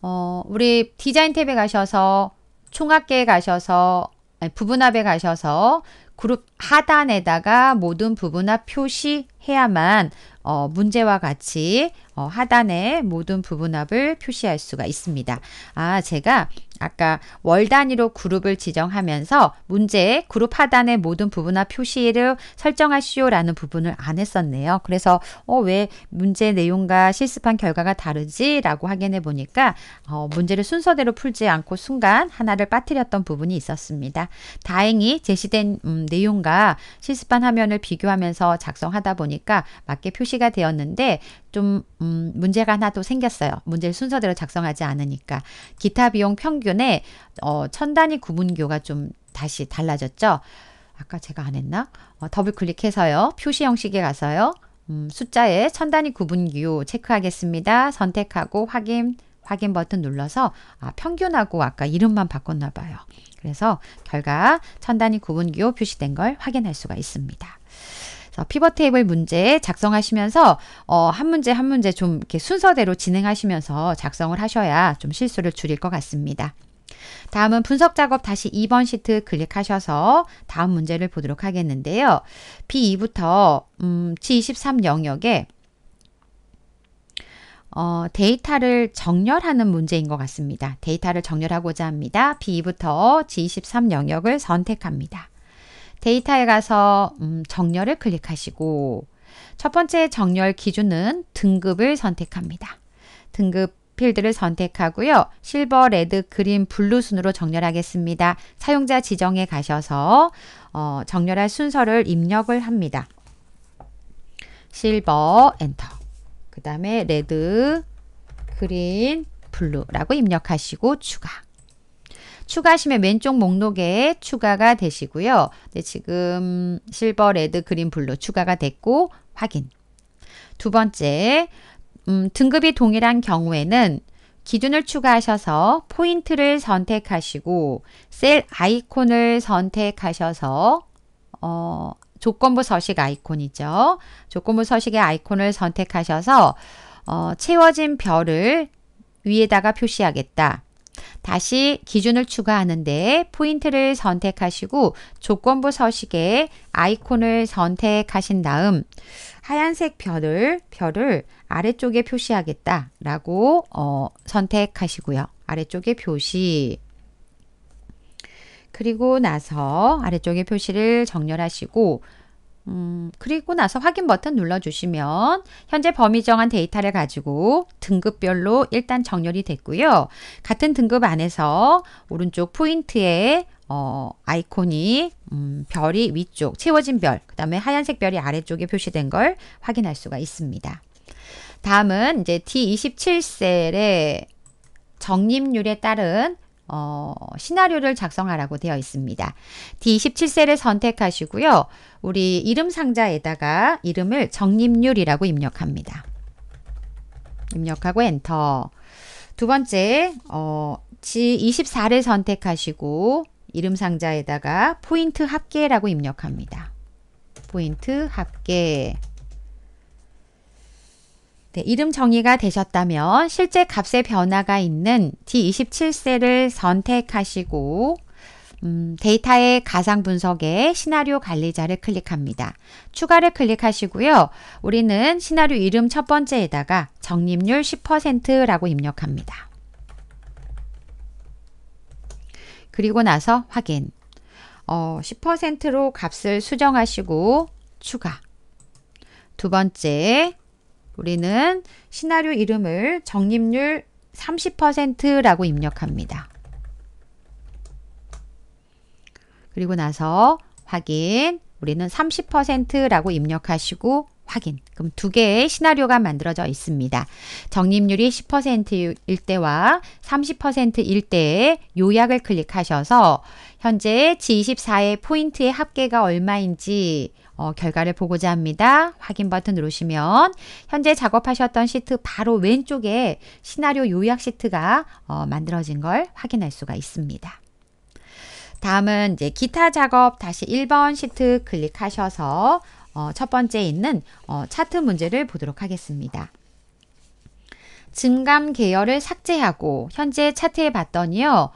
어, 우리 디자인 탭에 가셔서 총합계에 가셔서 아니, 부분합에 가셔서 그룹 하단에다가 모든 부분합 표시해야만 어, 문제와 같이 어, 하단에 모든 부분합을 표시할 수가 있습니다. 아, 제가 아까 월 단위로 그룹을 지정하면서 문제의 그룹 하단의 모든 부분화 표시를 설정하시오라는 부분을 안 했었네요. 그래서 어, 왜 문제 내용과 실습한 결과가 다르지라고 확인해 보니까 어, 문제를 순서대로 풀지 않고 순간 하나를 빠뜨렸던 부분이 있었습니다. 다행히 제시된 음, 내용과 실습한 화면을 비교하면서 작성하다 보니까 맞게 표시가 되었는데 좀 음, 문제가 하나 또 생겼어요. 문제를 순서대로 작성하지 않으니까 기타 비용 평균 최근에 어, 천단위 구분교가 좀 다시 달라졌죠. 아까 제가 안 했나? 어, 더블 클릭해서요. 표시 형식에 가서요. 음, 숫자에 천단위 구분교 체크하겠습니다. 선택하고 확인, 확인 버튼 눌러서 아, 평균하고 아까 이름만 바꿨나 봐요. 그래서 결과 천단위 구분교 표시된 걸 확인할 수가 있습니다. 피벗 테이블 문제 작성하시면서 어, 한 문제 한 문제 좀 이렇게 순서대로 진행하시면서 작성을 하셔야 좀 실수를 줄일 것 같습니다. 다음은 분석 작업 다시 2번 시트 클릭하셔서 다음 문제를 보도록 하겠는데요. B2부터 음, G23 영역에 어, 데이터를 정렬하는 문제인 것 같습니다. 데이터를 정렬하고자 합니다. B2부터 G23 영역을 선택합니다. 데이터에 가서 음, 정렬을 클릭하시고 첫 번째 정렬 기준은 등급을 선택합니다. 등급 필드를 선택하고요. 실버, 레드, 그린, 블루 순으로 정렬하겠습니다. 사용자 지정에 가셔서 어, 정렬할 순서를 입력을 합니다. 실버, 엔터. 그 다음에 레드, 그린, 블루라고 입력하시고 추가. 추가하시면 왼쪽 목록에 추가가 되시고요. 네, 지금 실버, 레드, 그린, 블루 추가가 됐고 확인. 두 번째, 음, 등급이 동일한 경우에는 기준을 추가하셔서 포인트를 선택하시고 셀 아이콘을 선택하셔서 어, 조건부 서식 아이콘이죠. 조건부 서식의 아이콘을 선택하셔서 어, 채워진 별을 위에다가 표시하겠다. 다시 기준을 추가하는데 포인트를 선택하시고 조건부 서식에 아이콘을 선택하신 다음 하얀색 별을 별을 아래쪽에 표시하겠다 라고 어, 선택하시고요. 아래쪽에 표시 그리고 나서 아래쪽에 표시를 정렬하시고 음, 그리고 나서 확인 버튼 눌러주시면 현재 범위 정한 데이터를 가지고 등급별로 일단 정렬이 됐고요. 같은 등급 안에서 오른쪽 포인트에 어, 아이콘이 음, 별이 위쪽 채워진 별, 그 다음에 하얀색 별이 아래쪽에 표시된 걸 확인할 수가 있습니다. 다음은 이제 D27셀의 적립률에 따른 어, 시나리오를 작성하라고 되어 있습니다. D17셀을 선택하시고요. 우리 이름 상자에다가 이름을 적립률이라고 입력합니다. 입력하고 엔터. 두 번째, 어, G24를 선택하시고 이름 상자에다가 포인트 합계라고 입력합니다. 포인트 합계. 네, 이름 정의가 되셨다면 실제 값의 변화가 있는 D27셀을 선택하시고 음, 데이터의 가상 분석에 시나리오 관리자를 클릭합니다. 추가를 클릭하시고요. 우리는 시나리오 이름 첫 번째에다가 적립률 10%라고 입력합니다. 그리고 나서 확인. 어, 10%로 값을 수정하시고 추가. 두 번째, 우리는 시나리오 이름을 적립률 30%라고 입력합니다. 그리고 나서 확인 우리는 30%라고 입력하시고 확인 그럼 두 개의 시나리오가 만들어져 있습니다. 적립률이 10%일 때와 30%일 때의 요약을 클릭하셔서 현재 G24의 포인트의 합계가 얼마인지 어, 결과를 보고자 합니다. 확인 버튼 누르시면 현재 작업하셨던 시트 바로 왼쪽에 시나리오 요약 시트가 어, 만들어진 걸 확인할 수가 있습니다. 다음은 이제 기타 작업 다시 1번 시트 클릭하셔서 어, 첫 번째 있는 어, 차트 문제를 보도록 하겠습니다. 증감 계열을 삭제하고 현재 차트에 봤더니요.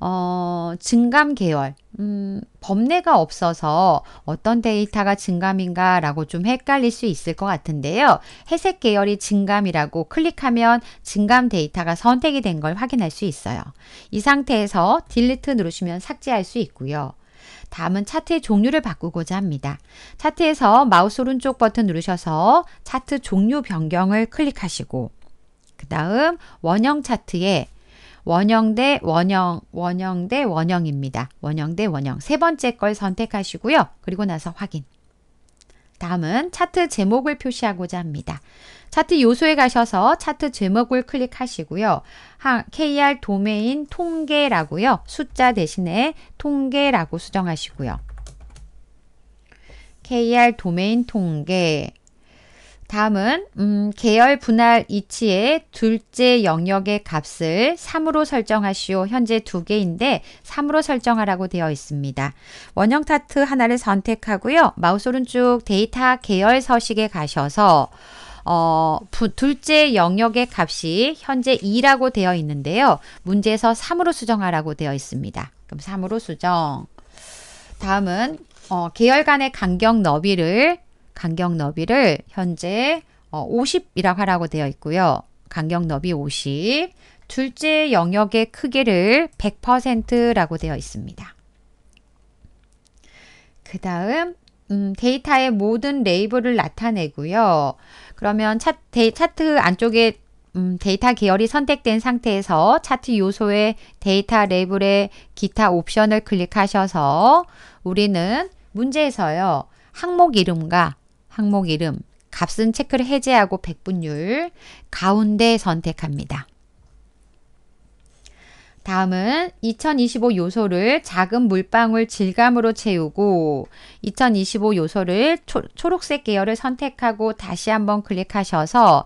어, 증감 계열, 음, 법례가 없어서 어떤 데이터가 증감인가 라고 좀 헷갈릴 수 있을 것 같은데요. 회색 계열이 증감이라고 클릭하면 증감 데이터가 선택이 된 걸 확인할 수 있어요. 이 상태에서 딜리트 누르시면 삭제할 수 있고요. 다음은 차트의 종류를 바꾸고자 합니다. 차트에서 마우스 오른쪽 버튼 누르셔서 차트 종류 변경을 클릭하시고 그 다음 원형 차트에 원형 대 원형, 원형 대 원형입니다. 원형 대 원형. 세 번째 걸 선택하시고요. 그리고 나서 확인. 다음은 차트 제목을 표시하고자 합니다. 차트 요소에 가셔서 차트 제목을 클릭하시고요. KR 도메인 통계라고요. 숫자 대신에 통계라고 수정하시고요. KR 도메인 통계 다음은 음, 계열 분할 이치의 둘째 영역의 값을 3으로 설정하시오. 현재 두개인데 3으로 설정하라고 되어 있습니다. 원형 타트 하나를 선택하고요. 마우스 오른쪽 데이터 계열 서식에 가셔서 어, 부, 둘째 영역의 값이 현재 2라고 되어 있는데요. 문제에서 3으로 수정하라고 되어 있습니다. 그럼 3으로 수정. 다음은 어, 계열 간의 간격 너비를 간격 너비를 현재 50이라고 어, 하라고 되어 있고요. 간격 너비 50. 둘째 영역의 크기를 100%라고 되어 있습니다. 그 다음 음, 데이터의 모든 레이블을 나타내고요. 그러면 차, 데, 차트 안쪽에 음, 데이터 계열이 선택된 상태에서 차트 요소의 데이터 레이블의 기타 옵션을 클릭하셔서 우리는 문제에서요. 항목 이름과 항목 이름, 값은 체크를 해제하고 백분율, 가운데 선택합니다. 다음은 2025 요소를 작은 물방울 질감으로 채우고 2025 요소를 초, 록색 계열을 선택하고 다시 한번 클릭하셔서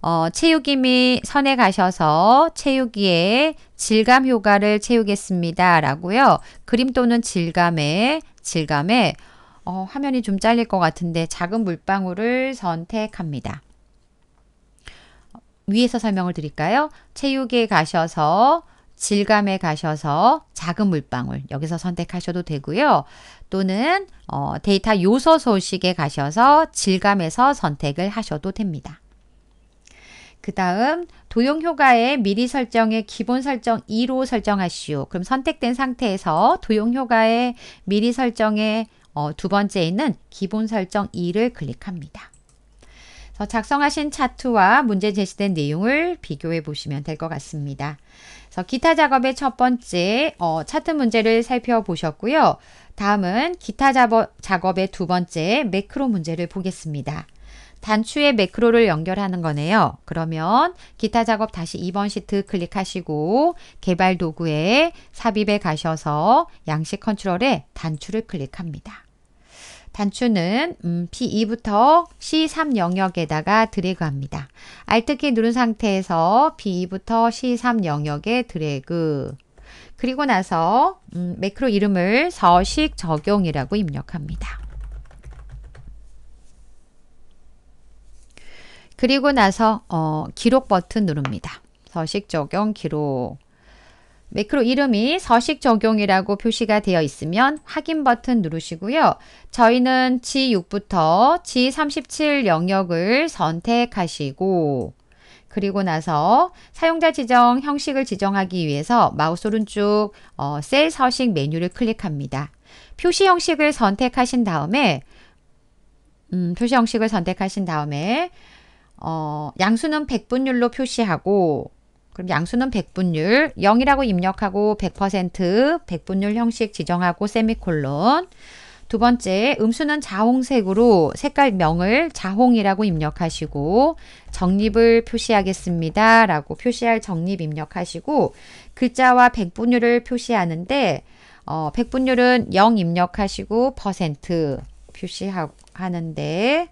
어, 채우기 및 선에 가셔서 채우기에 질감 효과를 채우겠습니다. 라고요. 그림 또는 질감에 질감에 어, 화면이 좀 잘릴 것 같은데 작은 물방울을 선택합니다. 위에서 설명을 드릴까요? 체육에 가셔서 질감에 가셔서 작은 물방울 여기서 선택하셔도 되고요. 또는 어, 데이터 요소 소식에 가셔서 질감에서 선택을 하셔도 됩니다. 그 다음 도용 효과의 미리 설정의 기본 설정 2로 설정하시오. 그럼 선택된 상태에서 도용 효과의 미리 설정의 어, 두번째 있는 기본 설정 2를 클릭합니다. 작성하신 차트와 문제 제시된 내용을 비교해 보시면 될 것 같습니다. 그래서 기타 작업의 첫 번째 어, 차트 문제를 살펴보셨고요. 다음은 기타 작업의 두 번째 매크로 문제를 보겠습니다. 단추에 매크로를 연결하는 거네요. 그러면 기타 작업 다시 2번 시트 클릭하시고 개발 도구에 삽입에 가셔서 양식 컨트롤에 단추를 클릭합니다. 단추는 음, P2부터 C3 영역에다가 드래그 합니다. Alt키 누른 상태에서 P2부터 C3 영역에 드래그 그리고 나서 음, 매크로 이름을 서식 적용이라고 입력합니다. 그리고 나서 어, 기록 버튼 누릅니다. 서식 적용 기록 매크로 이름이 서식 적용이라고 표시가 되어 있으면 확인 버튼 누르시고요. 저희는 G6부터 G37 영역을 선택하시고 그리고 나서 사용자 지정 형식을 지정하기 위해서 마우스 오른쪽 어, 셀 서식 메뉴를 클릭합니다. 표시 형식을 선택하신 다음에 음, 표시 형식을 선택하신 다음에 어, 양수는 백분율로 표시하고 그럼 양수는 백분율 0이라고 입력하고 100% 백분율 형식 지정하고 세미콜론 두 번째 음수는 자홍색으로 색깔명을 자홍이라고 입력하시고 정립을 표시하겠습니다 라고 표시할 정립 입력하시고 글자와 백분율을 표시하는데 어, 백분율은 0 입력하시고 퍼센트 표시하는데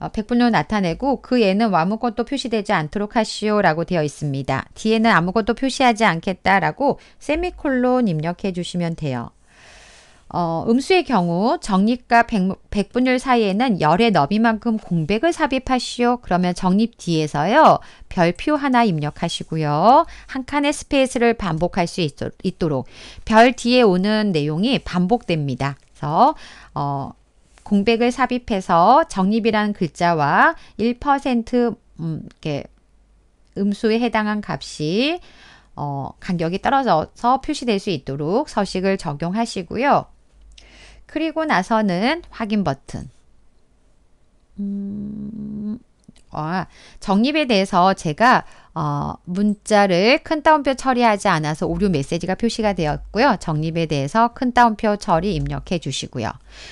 어, 백분율 나타내고 그 얘는 아무것도 표시되지 않도록 하시오 라고 되어 있습니다. 뒤에는 아무것도 표시하지 않겠다라고 세미콜론 입력해 주시면 돼요. 어, 음수의 경우 적립과 백, 분율 사이에는 열의 너비만큼 공백을 삽입하시오. 그러면 적립 뒤에서요. 별표 하나 입력하시고요. 한 칸의 스페이스를 반복할 수 있, 도록별 뒤에 오는 내용이 반복됩니다. 그래서 어, 공백을 삽입해서 적립이라는 글자와 1% 음, 이렇게 음수에 해당한 값이 어, 간격이 떨어져서 표시될 수 있도록 서식을 적용하시고요. 그리고 나서는 확인 버튼. 음, 아, 적립에 대해서 제가 어, 문자를 큰 따옴표 처리하지 않아서 오류 메시지가 표시가 되었고요. 적립에 대해서 큰 따옴표 처리 입력해 주시고요.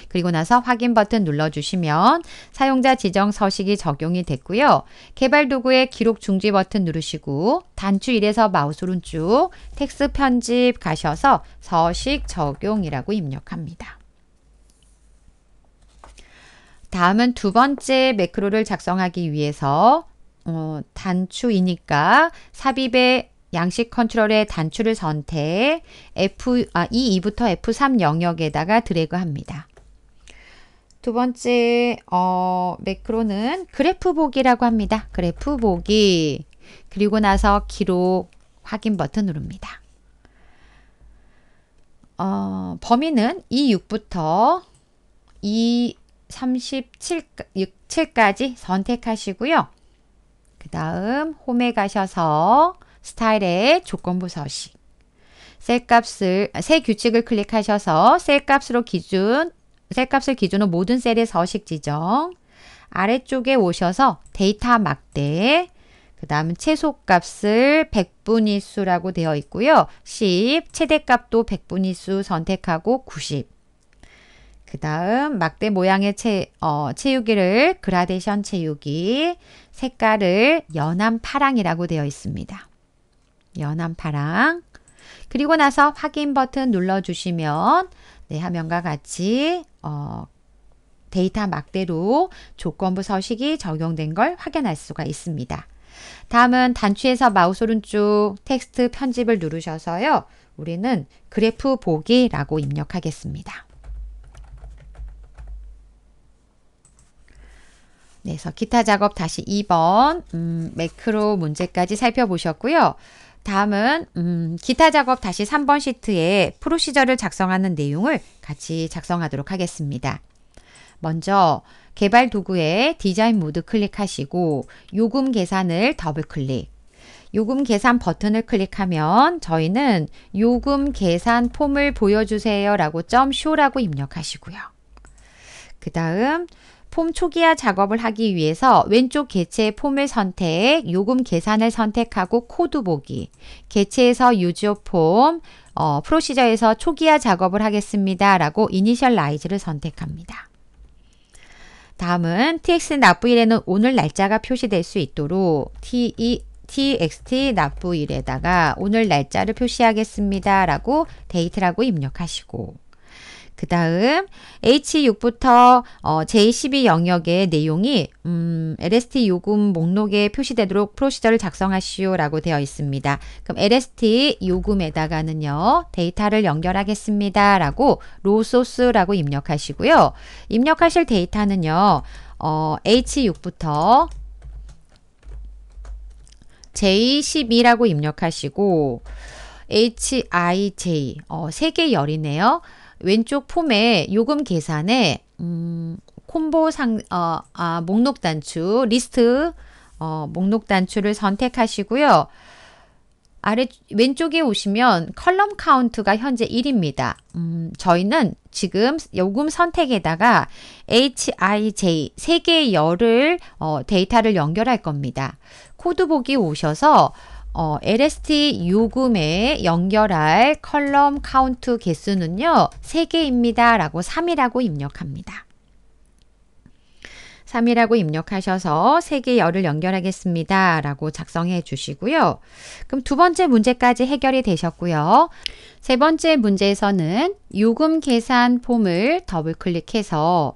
그리고 나서 확인 버튼 눌러주시면 사용자 지정 서식이 적용이 됐고요. 개발 도구의 기록 중지 버튼 누르시고 단추 1에서 마우스 오른쪽 텍스 편집 가셔서 서식 적용이라고 입력합니다. 다음은 두 번째 매크로를 작성하기 위해서 어, 단추이니까 삽입의 양식 컨트롤의 단추를 선택 F, 아, E2부터 F3 영역에다가 드래그합니다. 두 번째 어, 매크로는 그래프 보기라고 합니다. 그래프 보기 그리고 나서 기록 확인 버튼 누릅니다. 어, 범위는 E6부터 E37까지 선택하시고요. 그 다음 홈에 가셔서 스타일의 조건부 서식 셀 값을 새 규칙을 클릭하셔서 셀 값으로 기준 셀 값을 기준으로 모든 셀의 서식 지정 아래쪽에 오셔서 데이터 막대 그 다음 최소값을 100분위수라고 되어 있고요. 10, 최대값도 100분위수 선택하고 90. 그 다음 막대 모양의 채, 어, 채우기를 그라데이션 채우기 색깔을 연한 파랑이라고 되어 있습니다. 연한 파랑. 그리고 나서 확인 버튼 눌러주시면 네, 화면과 같이 어, 데이터 막대로 조건부 서식이 적용된 걸 확인할 수가 있습니다. 다음은 단추에서 마우스 오른쪽 텍스트 편집을 누르셔서요. 우리는 그래프 보기라고 입력하겠습니다. 네, 그래서 기타 작업 다시 2번 음, 매크로 문제까지 살펴보셨고요. 다음은 음, 기타 작업 다시 3번 시트에 프로시저를 작성하는 내용을 같이 작성하도록 하겠습니다. 먼저 개발 도구에 디자인 모드 클릭하시고 요금 계산을 더블 클릭 요금 계산 버튼을 클릭하면 저희는 요금 계산 폼을 보여주세요 라고 점 s 라고 입력하시고요. 그 다음 폼 초기화 작업을 하기 위해서 왼쪽 개체 폼을 선택, 요금 계산을 선택하고 코드 보기, 개체에서 유저 폼, 어, 프로시저에서 초기화 작업을 하겠습니다. 라고 이니셜라이즈를 선택합니다. 다음은 tx 납부일에는 오늘 날짜가 표시될 수 있도록 te txt 납부일에다가 오늘 날짜를 표시하겠습니다. 라고 데이트라고 입력하시고 그 다음 H6부터 어, J12 영역의 내용이 음, LST 요금 목록에 표시되도록 프로시저를 작성하시오라고 되어 있습니다. 그럼 LST 요금에다가는요. 데이터를 연결하겠습니다. 라고 로 소스라고 입력하시고요. 입력하실 데이터는요. 어, H6부터 J12라고 입력하시고 HIJ 어, 3개 열이네요. 왼쪽 폼에 요금 계산에 음, 콤보 상, 어, 아, 목록 단추, 리스트, 어, 목록 단추를 선택하시고요. 아래 왼쪽에 오시면 컬럼 카운트가 현재 1입니다. 음, 저희는 지금 요금 선택에다가 HIJ 3개의 열을 어, 데이터를 연결할 겁니다. 코드 보기 오셔서 어, LST 요금에 연결할 컬럼 카운트 개수는요. 3개입니다. 라고 3이라고 입력합니다. 3이라고 입력하셔서 3개 열을 연결하겠습니다. 라고 작성해 주시고요. 그럼 두 번째 문제까지 해결이 되셨고요. 세 번째 문제에서는 요금 계산 폼을 더블 클릭해서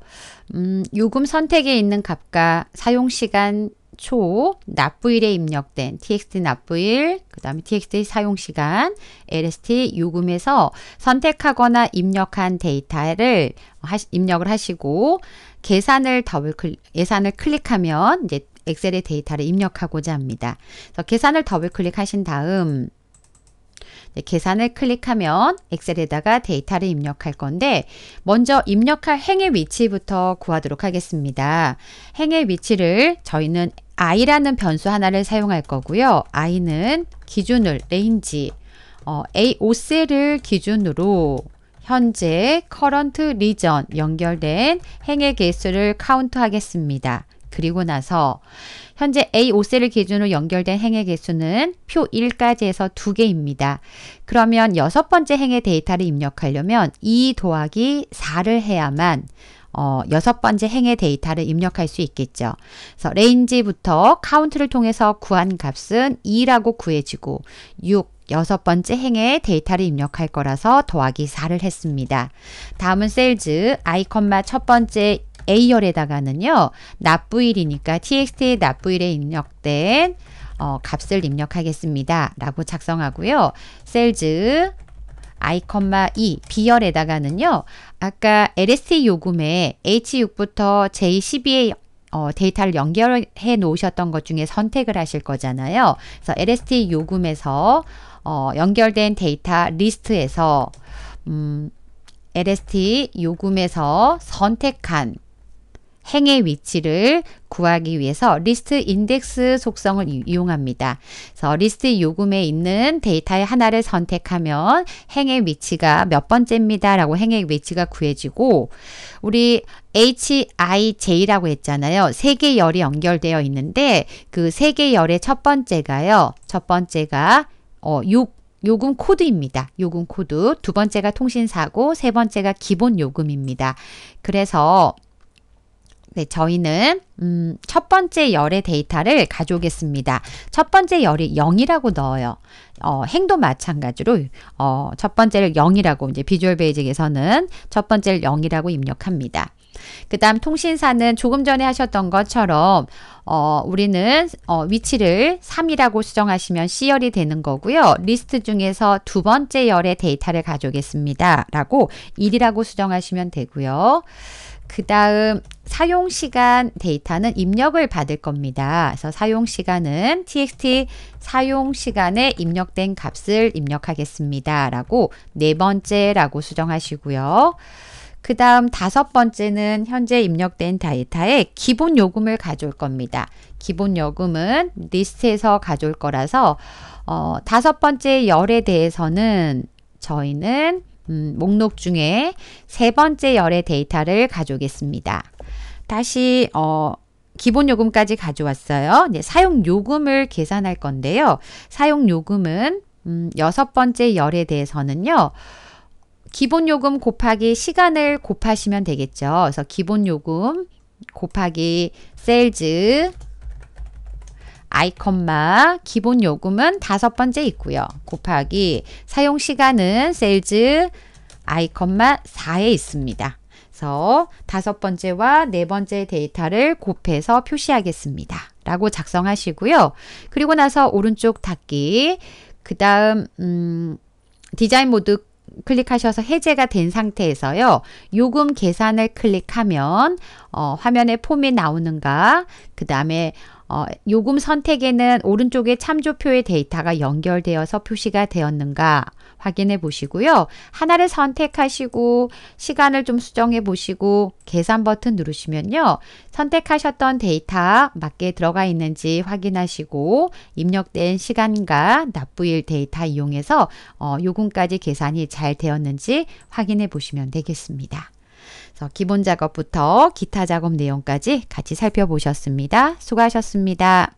음, 요금 선택에 있는 값과 사용시간 초, 납부일에 입력된 txt 납부일, 그 다음에 txt 사용시간, lst 요금에서 선택하거나 입력한 데이터를 하시, 입력을 하시고 계산을 더블 클릭, 예산을 클릭하면 이제 엑셀의 데이터를 입력하고자 합니다. 그래서 계산을 더블 클릭하신 다음 계산을 클릭하면 엑셀에다가 데이터를 입력할 건데 먼저 입력할 행의 위치부터 구하도록 하겠습니다. 행의 위치를 저희는 i라는 변수 하나를 사용할 거고요. i는 기준을 r 레인지 어, A5셀을 기준으로 현재 current region 연결된 행의 개수를 카운트 하겠습니다. 그리고 나서 현재 A5셀을 기준으로 연결된 행의 개수는 표 1까지 해서 2개입니다. 그러면 여섯 번째 행의 데이터를 입력하려면 2 e 더하기 4를 해야만 어, 여섯 번째 행의 데이터를 입력할 수 있겠죠. 그래서 레인지부터 카운트를 통해서 구한 값은 2라고 구해지고 6, 여섯 번째 행의 데이터를 입력할 거라서 더하기 4를 했습니다. 다음은 셀즈 아이컨마 첫 번째 A열에다가는요. 납부일이니까 txt의 납부일에 입력된 어, 값을 입력하겠습니다. 라고 작성하고요. 셀즈 아이컴마 이 e B열에다가는요. 아까 LST e 요금에 H6부터 j 1 2에 어, 데이터를 연결해 놓으셨던 것 중에 선택을 하실 거잖아요. 그래서 LST e 요금에서 어, 연결된 데이터 리스트에서 음, LST 요금에서 선택한 행의 위치를 구하기 위해서 리스트 인덱스 속성을 이용합니다. 그래서 리스트 요금에 있는 데이터의 하나를 선택하면 행의 위치가 몇 번째입니다. 라고 행의 위치가 구해지고 우리 HIJ라고 했잖아요. 세 개 열이 연결되어 있는데 그 세 개 열의 첫 번째가요. 첫 번째가 어, 6 요금 코드입니다. 요금 코드. 두 번째가 통신사고, 세 번째가 기본 요금입니다. 그래서 네, 저희는 음, 첫 번째 열의 데이터를 가져오겠습니다. 첫 번째 열이 0이라고 넣어요. 어, 행도 마찬가지로 어, 첫 번째를 0이라고 이제 비주얼 베이직에서는 첫 번째를 0이라고 입력합니다. 그 다음 통신사는 조금 전에 하셨던 것처럼 어, 우리는 어, 위치를 3이라고 수정하시면 C열이 되는 거고요. 리스트 중에서 두 번째 열의 데이터를 가져오겠습니다. 라고 1이라고 수정하시면 되고요. 그 다음 사용 시간 데이터는 입력을 받을 겁니다. 그래서 사용 시간은 txt 사용 시간에 입력된 값을 입력하겠습니다. 라고 네 번째라고 수정하시고요. 그 다음 다섯 번째는 현재 입력된 데이터에 기본 요금을 가져올 겁니다. 기본 요금은 리스트에서 가져올 거라서 어, 다섯 번째 열에 대해서는 저희는 음, 목록 중에 세 번째 열의 데이터를 가져오겠습니다. 다시 어, 기본 요금까지 가져왔어요. 네, 사용 요금을 계산할 건데요. 사용 요금은 음, 여섯 번째 열에 대해서는요. 기본 요금 곱하기 시간을 곱하시면 되겠죠. 그래서 기본 요금 곱하기 셀즈 아이컴마 기본 요금은 다섯 번째 있고요. 곱하기 사용 시간은 세일즈 아이컴마 4에 있습니다. 그래서 다섯 번째와 네 번째 데이터를 곱해서 표시하겠습니다. 라고 작성하시고요. 그리고 나서 오른쪽 닫기, 그 다음 음, 디자인 모드 클릭하셔서 해제가 된 상태에서요. 요금 계산을 클릭하면 어, 화면에 폼이 나오는가, 그 다음에 어, 요금 선택에는 오른쪽에 참조표의 데이터가 연결되어서 표시가 되었는가 확인해 보시고요. 하나를 선택하시고 시간을 좀 수정해 보시고 계산 버튼 누르시면요. 선택하셨던 데이터 맞게 들어가 있는지 확인하시고 입력된 시간과 납부일 데이터 이용해서 어, 요금까지 계산이 잘 되었는지 확인해 보시면 되겠습니다. 기본 작업부터 기타 작업 내용까지 같이 살펴보셨습니다. 수고하셨습니다.